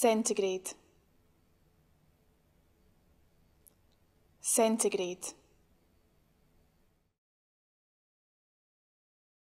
centigrade centigrade